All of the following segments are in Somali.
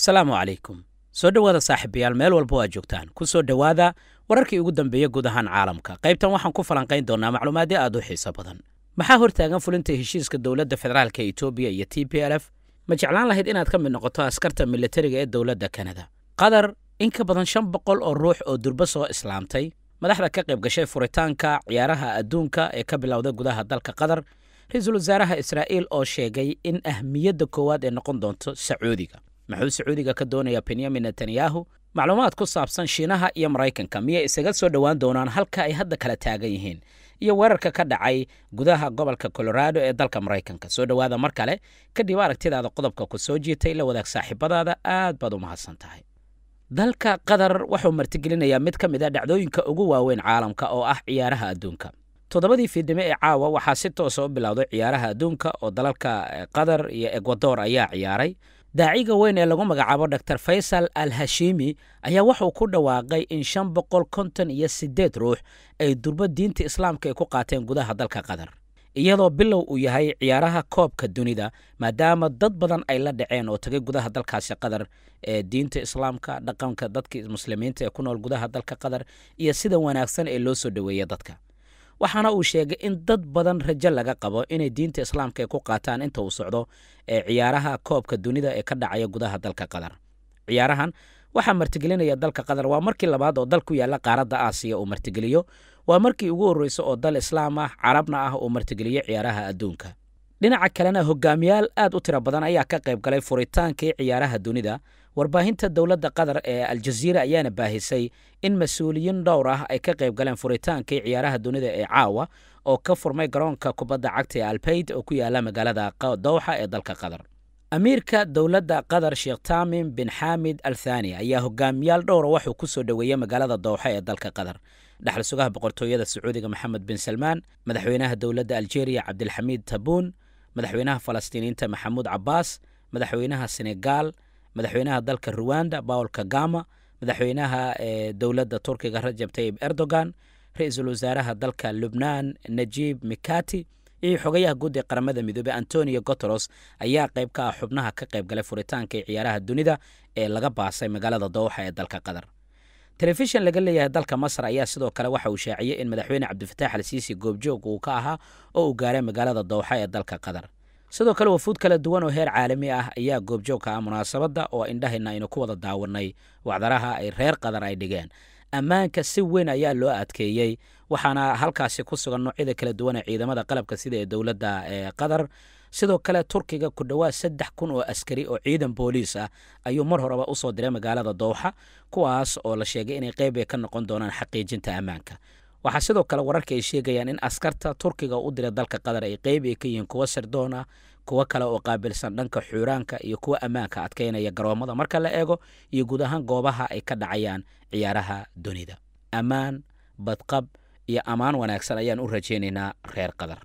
asalaamu calaykum soo dhowaada saaxiibayaal meel walba oo aad joogtaan ku soo dhowaada wararkii ugu dambeeya guud ahaan caalamka qaybtan waxaan ku falanqayn doonnaa macluumaadyo aad u xiiso badan maxaa hortaagan fulinta heshiiska dowladda federaalka etoobiya iyo t b lf ma jeclaan lahayd inaad ka mid noqoto askarta milatariga ee dowladda kanada qatar in ka badan shan boqol oo ruux oo durba soo islaamtay madaxda ka qayb gashay furitaanka ciyaaraha adduunka ee ka bilowda gudaha dalka qatar ra-iisul wasaaraha israa'iil oo sheegay in ahmiyadda koowaad ay noqon doonto sacuudiga muxuu sacuudiga ka doonayaa benyamin netanyahu macluumaad ku saabsan shiinaha iyo maraykanka miyay isaga soo dhowaan doonaan halka ay hadda kala taagan yihiin iyo weerarka ka dhacay gudaha gobolka colorado ee dalka maraykanka soo dhowaada mar kale kadib aragtidaada qodobka ku soo jiitay la wadaag saaxiibadaada aad baad umahadsan tahay dalka qatar wuxuu martigelinayaa mid ka mid a ah dhacdooyinka ugu waaweyn caalamka oo ah ciyaaraha adduunka toddobadii fiidnimo ee caawa waxaa si toosa ah u bilowday ciyaaraha adduunka oo dalalka eh, qatar iyo ekwador ayaa ciyaaray daaciga weyn ee lagu magacaabo dor faysal al hashiimi ayaa wuxuu ku dhawaaqay in shan boqol konton iyo siddeed ruux ay durba diinta islaamka ay ku qaateen gudaha dalka qatar iyadoo bilow uu yahay ciyaaraha koobka dunida maadaama dad badan ay la dhaceen oo tagay gudaha dalkaasi qatar ee diinta islaamka dhaqanka dadka muslimiinta ee ku nool gudaha dalka qatar iyo sida wanaagsan ee loo soo dhoweeya dadka waxaana uu sheegay in dad badan rajo laga qabo inay diinta islaamka ay ku qaataan inta uu socdo ee ciyaaraha koobka dunida ee ka dhacaya gudaha dalka qatar ciyaarahan waxaa martigelinaya dalka qatar waa markii labaad oo dal ku yaalla qaaradda aasiya uu martigeliyo waa markii ugu horreysa oo dal islaam ah carabna ah uu martigeliyo ciyaaraha adduunka dhinaca kalena hogaamiyaal aad u tira badan ayaa ka qayb galay furitaankii ciyaaraha dunida warbaahinta dowladda qatar ee aljaziira ayaana baahisay in mas-uuliyiin dhowr ah ay ka qayb galeen furitaankii ciyaaraha dunida ee caawa oo ka furmay garoonka kubadda cagta ee albayd oo ku yaala magaalada dowxa ee dalka qatar amiirka dowladda qatar sheekh taamin bin xaamid al thani ayaa hogaamiyaal dhowra ah waxuu ku soo dhoweeyey magaalada dowxa ee dalka qatar dhaxal sugaha boqortooyada sacuudiga maxamed bin salmaan madaxweynaha dowladda aljeeriya cabdilxamiid tabuun madaxweynaha falastiiniinta maxamuud cabbaas madaxweynaha senegaal madaxweynaha dalka ruwanda paul kagama madaxweynaha eh, dowladda turkiga rajab tayib erdogan ra-iisul wasaaraha dalka lubnaan najib mikati iyo xogayaha guud ee qaramada midoobe antonio gotoros ayaa qayb ka ah xubnaha ka qayb galay furitaanka ciyaaraha dunida ee laga baasay magaalada dowxa ee dalka qatar telefishin laga leeyahay dalka masar ayaa sidoo kale waxa uu shaaciyey in madaxweyne cabdifataax al siisi goobjoog uu ka ahaa oo uu gaaray magaalada dowxa ee dalka qatar sidoo kale wafuud kala duwan oo heer caalami ah ayaa goobjoogka ah munaasabadda oo indhahayna aynu ku wada daawanay wacdaraha ay reer qatar ay dhigeen ammaanka si weyn ayaa loo adkeeyey waxaana halkaasi ku sugan noocyada kala duwan ee ciidamada qalabka sida ee dowladda ee qatar sidoo kale turkiga ku dhowaad saddex kun oo askari oo ciidan booliis ah ayuu mar horeba usoo diray magaalada dowxa kuwaas oo la sheegay inay qeyb ay ka noqon doonaan xaqiijinta ammaanka waxaa sidoo kale wararka ay sheegayaan in askarta turkiga u dira dalka qatar ay qeyb ay ka yihiin kuwa sirdoon ah kuwo kale oo qaabilsan dhanka xuuraanka iyo kuwa ammaanka adkaynaya garoomada marka la eego iyo guud ahaan goobaha ay ka dhacayaan ciyaaraha dunida ammaan badqab iyo ammaan wanaagsan ayaan u rajaynaynaa reer qatar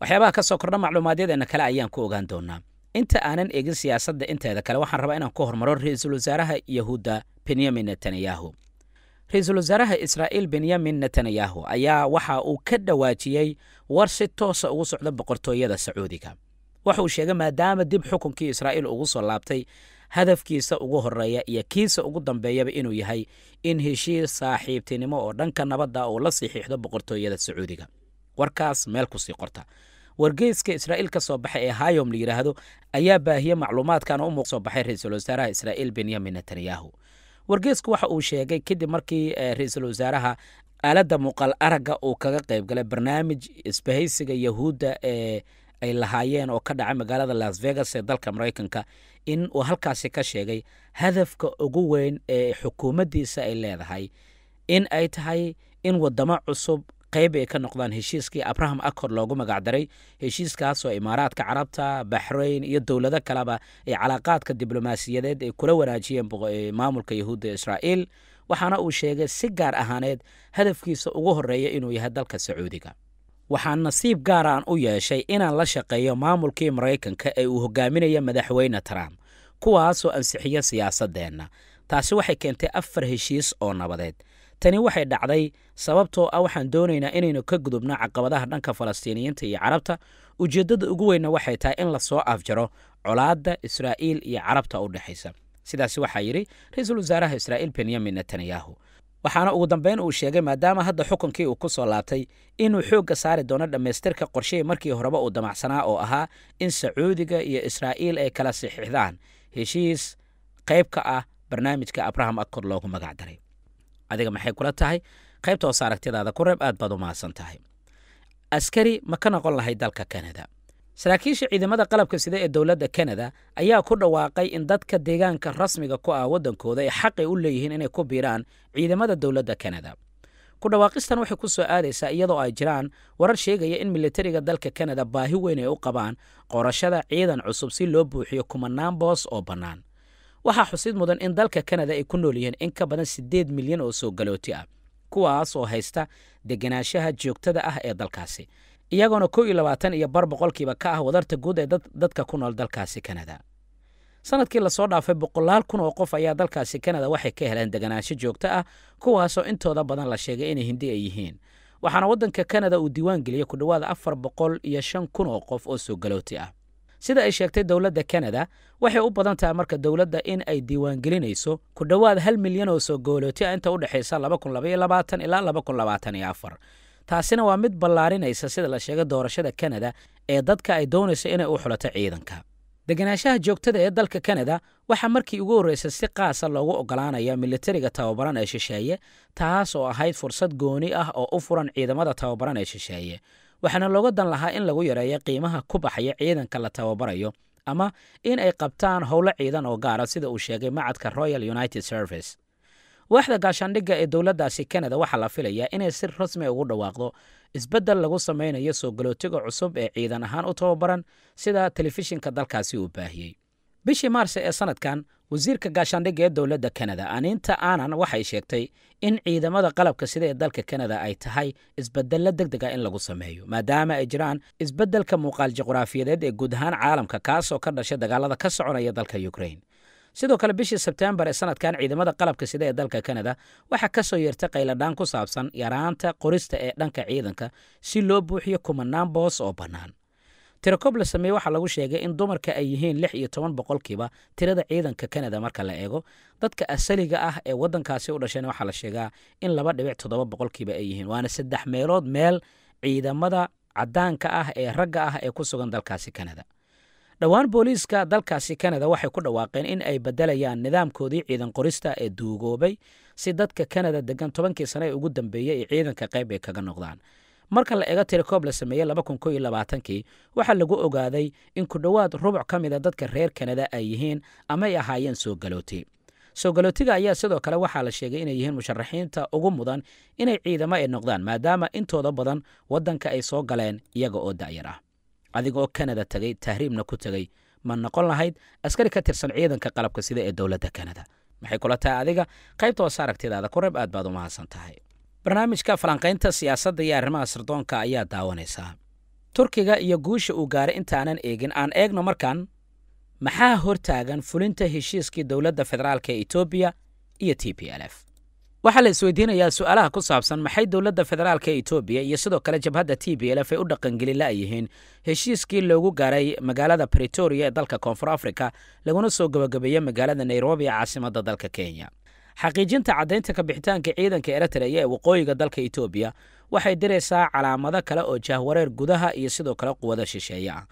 waxyaabaha ka soo kordha macluumaadyadeenna kale ayaan ku ogaan doonaa inta aanan eegin siyaasadda inteeda kale waxaan rabaa inaan ku hormaro ra-iisul wasaaraha yahuudda benyamin netanyahu ra-iisul wasaaraha israa'iil benyamin netanyahu ayaa waxa uu ka dhawaajiyey war si toosa ugu socda boqortooyada sacuudiga waxa uu sheegay maadaama dib xukunkii israa'iil ugu soo laabtay hadafkiisa ugu horeeya iyo kiisa ugu dambeeyaba inuu yahay in heshiis saaxiibtinimo oo dhanka nabadda uu la saxiixdo boqortooyada sacuudiga warkaas meel kusii qorta wargeyska israa'iil ka soo baxay ee hayom la yidhaahdo ayaa baahiyey macluumaadkan u muuqsoo baxay ra-iisul wasaaraha israa'iil benyamin netanyahu wargeysku waxa uu sheegay kadib markii e, ra-iisul wasaaraha aaladda muuqaal aragga uu kaga qayb galay barnaamij isbahaysiga yahuudda ee ay lahaayeen oo ka dhacay magaalada las vegas ee dalka maraykanka in uu halkaasi ka sheegay hadafka ugu weyn ee xukuumaddiisa ay leedahay in ay tahay in waddamo cusub qayb ay ka noqdaan heshiiskii abraham acor loogu magacdaray heshiiskaasoo imaaraadka carabta baxrayn iyo dowlado kaleba ay calaaqaadka diblomaasiyadeed ay kula wanaajiyeen maamulka yahuudda israa'iil waxaana uu sheegay si gaar ahaaneed hadafkiisa ugu horeeya inuu yahay dalka sacuudiga waxaan nasiib gaar aan ah u yeeshay inaan la shaqeeyo maamulkii maraykanka ee uu hogaaminayo madaxweyne trump kuwaasoo ansixiyo siyaasadeenna taasi waxay keentay afar heshiis oo nabadeed tani waxay dhacday sababtoo ah waxaan doonaynaa inaynu ka gudubno caqabadaha dhanka falastiiniyiinta iyo carabta ujeeddada ugu weynna waxay tahay in lasoo afjaro colaadda israa'iil iyo carabta u dhexaysa sidaas waxaa yidhi ra-iisul wasaaraha israa'iil benyamin netanyahu waxaana ugu dambeyn uu sheegay maadaama hadda xukunkii uu ku soo laabtay inuu xoogga saari doono dhammaystirka qorshihii markii horeba uu damacsanaa oo ahaa in sacuudiga iyo israa'iil ay kala sixixdaan heshiis qayb ka ah barnaamijka abraham acod loogu magacdaray adiga maxay kula tahay qaybta hoose aragtidaada ku reeb aad baad u mahadsan tahay askari ma ka noqon lahay dalka kanada saraakiisha ciidamada qalabka sida ee dowladda kanada ayaa ku dhawaaqay in dadka deegaanka rasmiga ku ah waddankooda ay xaqay u leeyihiin inay ku biiraan ciidamada dowladda kanada ku dhawaaqistan waxay ku soo aadaysaa iyadoo ay jiraan warar sheegaya in milatariga dalka kanada baahi weyn ay u qabaan qorashada ciidan cusub si loo buuxiyo kumanaan boos oo bannaan waxaa xusid mudan in dalka kanada ay ku nool yihiin in ka badan siddeed milyan oo soo galooti ah kuwaas oo haysta degenaanshaha joogtada ah ee dalkaasi iyagoona kow iyo labaatan iyo bar boqolkiiba ka ah wadarta guud ee dadka ku nool dalkaasi kanada sannadkii lasoo dhaafay boqolaal kun oo qof ayaa dalkaasi kanada waxay ka heleen degenaansho joogto ah kuwaasoo intooda badan la sheegay inay hindi ay yihiin waxaana waddanka kanada uu diiwaan geliyey ku dhowaada afar boqol iyo shan kun oo qof oo soo galooti ah sida ay sheegtay dowladda kanada waxay u badan tahay marka dowladda in ay diiwaangelinayso ku dhowaad hal milyan oo soo goolooti a ah inta u dhexaysa ilaa taasina waa mid ballaarinaysa sida la sheegay doorashada kanada ee dadka ay doonayso inay u xulato ciidanka deganaanshaha joogtada ee dalka kanada waxaa markii ugu horreysa si qaasa ah loogu oggolaanaya militariga tababaran ee shisheeye taas oo ahayd fursad gooni ah oo u furan ciidamada tababaran ee shisheeye waxaana looga dan lahaa in lagu yareeyo qiimaha ku baxaya ciidanka la tababarayo ama in ay qabtaan howlo ciidan oo gaara ah, sida uu sheegay macadka royal united service waaxda gaashaandhigga ee dowladdaasi kanada waxaa la filayaa inay si rasmi ah ugu dhawaaqdo isbeddel lagu samaynayo soo galootiga cusub ee ciidan ahaan u tababaran sida telefishinka dalkaasi uu baahiyey bishii maarse ee sanadkan wasiirka gaashaandhigga ee dowladda kanada aniinta aanan waxay sheegtay in ciidamada qalabka sida ee dalka kanada ay tahay isbedella deg dega in lagu sameeyo maadaama ay jiraan isbeddelka muuqaal juqraafiyadeed ee guud ahaan caalamka kaasoo ka dhashay dagaalada ka soconaya dalka ukrain sidoo kale bishii sebteembar ee sanadkan ciidamada qalabka sida ee dalka kanada waxaa ka soo yeertay kayladhaan ku saabsan yaraanta qorista ee dhanka ciidanka si loo buuxiyo kumanaan boos oo bannaan tirakoob la sameeye waxaa lagu sheegay in dumarka ay yihiin lix iyo toban boqolkiiba tirada ciidanka kanada marka la eego dadka asaliga ah ee waddankaasi u dhasheen waxaa la sheegaa in laba dhibic toddoba boqolkiiba ay yihiin waana saddex meelood meel ciidamada caddaanka ah ee ragga ah ee ku sugan dalkaasi kanada dhowaan booliiska dalkaasi kanada waxay ku dhawaaqeen in ay beddelayaan nidaamkoodii ciidan qorista ee duugoobay si dadka kanada deggan tobankii sane ugu dambeeyey ee ciidanka qayb ay kaga noqdaan marka la ega tirakoob la sameeyey kii waxaa lagu ogaaday in ku dhowaad rubuc ka mida ah dadka reer kanada ay yihiin amay ahaayeen soo galooti soo galootiga ayaa sidoo kale waxaa la sheegay inay yihiin musharaxiinta ugu mudan inay ciidamo ay noqdaan maadaama intooda badan waddanka ay soo galeen iyaga oo da'yar ah adiga oo kanada tegay tahriibna ku tegey ma noqon lahayd askari ka tirsan ciidanka qalabka sida ee dowladda kanada maxay kula tahay adiga qaybta wasaaragtidaada ku reb aad baad u mahadsan tahay barnaamijka falanqaynta siyaasadda iyo arrimaha sirdoonka ayaa daawanaysaa turkiga iyo guusha uu gaaray intaanan eegin aan eegno markaan maxaa hortaagan fulinta heshiiskii dowladda federaalk ee etoobiya iyo t p l f waxaa la isweydiinayaa su'aalaha ku saabsan maxay dowladda federaalk ee etoobiya iyo sidoo kale jabhadda t b l f ay u dhaqangelin la'yihiin heshiiskii loogu gaaray magaalada pretoria ee dalka koonfur africa laguna soo gabagabeeyey magaalada nairobi ee caasimadda dalka kenya xaqiijinta caddaynta ka bixitaanka ciidanka eritreya ee waqooyiga dalka etoobiya waxay diraysaa calaamado kale oo jahwareer gudaha iyo sidoo kale quwada shisheeye ah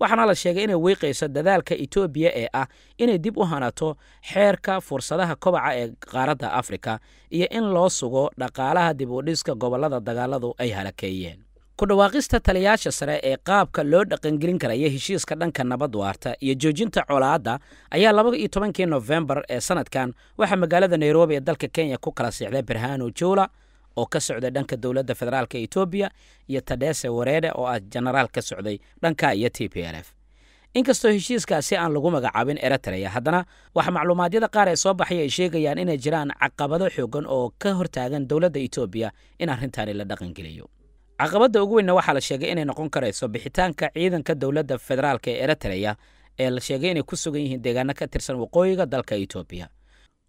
waxaana la sheegay inay wiiqayso dadaalka etoobiya ee ah inay dib u hanato xeerka fursadaha kobaca ee qaaradda afrika iyo in loo sugo dhaqaalaha dib u dhiska gobollada dagaaladu ay halakeeyeen ku dhawaaqista taliyaasha sare ee qaabka loo dhaqangelin karaya heshiiska dhanka nabad waarta iyo joojinta colaadda ayaa laba iyo tobankii nofembar ee sanadkan waxaa magaalada nairobi ee dalka kenya ku kala seexday barhano joola oo ka socday dhanka dowladda federaalk etoobiya iyo tadhese wareede oo ah jenaraal ka socday dhanka iyo t p l f inkastoo heshiiskaasi aan lagu magacaabin eritreya haddana waxaa macluumaadyada qaar ee soo baxay ay sheegayaan inay jiraan caqabado xoogan oo ka hortaagan dowladda etoobiya in arrintaani la dhaqangeliyo caqabadda ugu weynna waxaa la sheegay inay noqon karayso bixitaanka ciidanka dowladda federaalka ee eritreya ee la sheegay inay ku sugan yihiin deegaano ka tirsan waqooyiga dalka etoobiya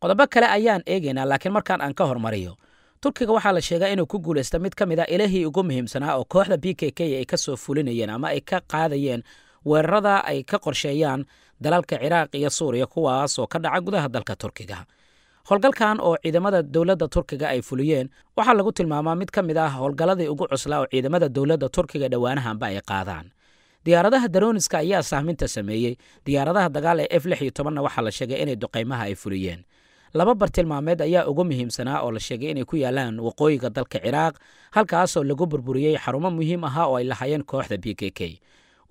qodobo kale ayaan eegaynaa laakiin markaan aan ka hormariyo turkiga waxaa la sheegaa inuu ku guulaysta mid ka mid a ah ilahii ugu muhiimsanaa oo kooxda b k k ay ka soo fulinayeen ama ay ka qaadayeen weerarada ay ka qorsheeyaan dalalka ciraaq iyo suuriya kuwaasoo ka dhaca gudaha dalka turkiga howlgalkan oo ciidamada dowladda turkiga ay fuliyeen waxaa lagu tilmaamaa mid ka mid ah howlgalladii ugu cuslaa oo ciidamada dowladda turkiga dhowaanahanba ay qaadaan diyaaradaha darooniska ayaa sahminta sameeyey diyaaradaha dagaal ee f lix iyo tobanna waxaa la sheegay inay duqaymaha ay fuliyeen laba bartilmaameed ayaa ugu muhiimsanaa oo la sheegay inay ku yaalaan waqooyiga dalka ciraaq halkaasoo lagu burburiyey xarumo muhiim ahaa oo ay lahaayeen kooxda b k k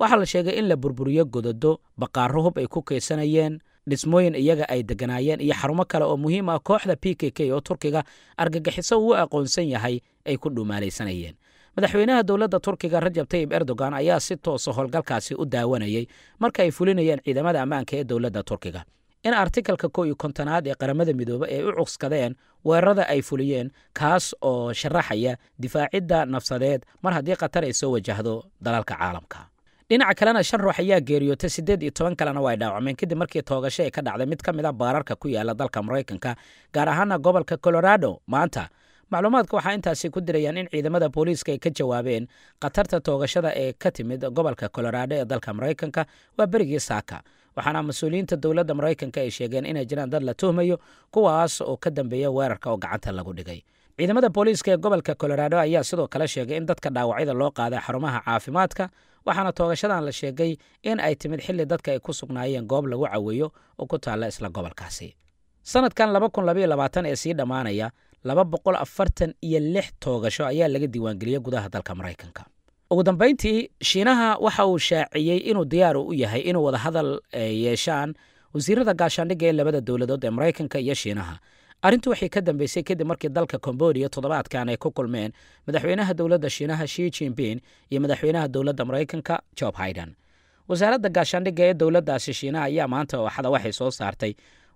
waxaa la sheegay in la burburiyo gododo baqaaro hub ay ku kaysanayeen dhismooyin iyaga ay deganaayeen iyo xarumo kale oo muhiim ah kooxda p k k oo turkiga argagixiso uu aqoonsan yahay ay ku dhuumaalaysanayeen madaxweynaha dowladda turkiga rajab tayib erdogan ayaa si toosa ah howlgalkaasi u daawanayey marka ay fulinayeen ciidamada ammaanka ee dowladda turkiga in artikalka ko iyo kontonaad ee qaramada midoobe ay u cugskadeen weerarada ay fuliyeen kaas oo sharaxaya difaacidda nafsadeed mar haddii khatar ay soo wajahdo dalalka caalamka dhinaca kalena shan ruux ayaa geeriyootay siddeed iyo toban kalena way dhaawacmeen kadib markii toogasho ee ka dhacday mid ka mid a ah baararka ku yaala dalka maraykanka gaar ahaana gobolka colorado maanta macluumaadka waxaa intaasi ku dirayaan in ciidamada booliiska ay ka jawaabeen khatarta toogashada ee ka timid gobolka colorado ee dalka maraykanka waa berigii saaka waxaana mas-uuliyiinta dowladda maraykanka ay sheegeen inay jiraan dad la tuhmayo kuwaas oo ka dambeeya weerarka oo gacanta lagu dhigay ciidamada booliiska ee gobolka colorado ayaa sidoo kale sheegay in dadka dhaawacyada loo qaaday xarumaha caafimaadka waxaana toogashadan la sheegay in ay timid xilli dadka ay ku sugnaayeen goob lagu caweeyo oo ku taalla isla gobolkaasi sannadkan laba kun labaatan ee sii dhammaanaya laba boqol afartan iyo lix toogasho ayaa laga diiwaangeliyey gudaha dalka maraykanka ugu dambayntii shiinaha waxa uu shaaciyey inuu diyaar u yahay inuu wadahadal eh, yeeshaan wasiirada gaashaandhigga ee labada dowladood ee maraykanka iyo shiinaha arrintu waxay ka dambeysay kadib markii dalka kombodiya toddobaadkan ay ku kulmeen madaxweynaha dowladda shiinaha shi jinbin iyo madaxweynaha dowladda maraykanka job hayden wasaaradda gaashaandhigga ee dowladdaasi shiinaha ayaa maanta ooxada waxay soo saartay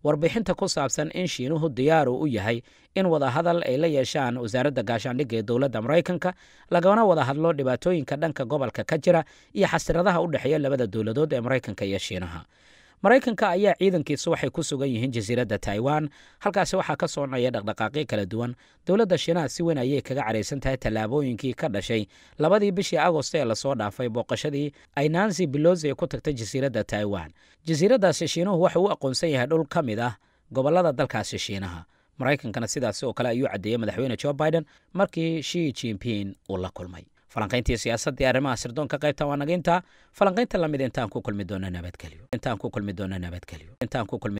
warbixinta ku saabsan in shiinuhu diyaaru u yahay in wadahadal ay la yeeshaan wasaaradda gaashaandhigga ee dowladda maraykanka lagana wada hadlo dhibaatooyinka dhanka gobolka ka jira iyo xasiradaha u dhexeeya labada dowladood ee maraykanka iyo shiinaha maraykanka ayaa ciidankiisu waxay ku sugan yihiin jasiiradda taiwan halkaasi waxaa ka soconaya dhaqdhaqaaqyo kala duwan dowladda shiinaha si weyn ayay kaga cadhaysan tahay tallaabooyinkii ka dhashay labadii bishii agost ee lasoo dhaafay booqashadii ay nansi bilosi ku tagtay jasiiradda taiwan jasiiraddaasi shiinuhu waxuu u aqoonsan yahay dhul ka mid ah gobollada dalkaasi shiinaha maraykankana sidaasi oo kale ayuu caddeeyey madaxweyne jo biden markii shi jinping uu la kulmay falanqayntii siyaasadii arrimaha sirdoonka qaybta waa naga intaa falanqaynta lamid intaan ku kulmi doona nabadgelyo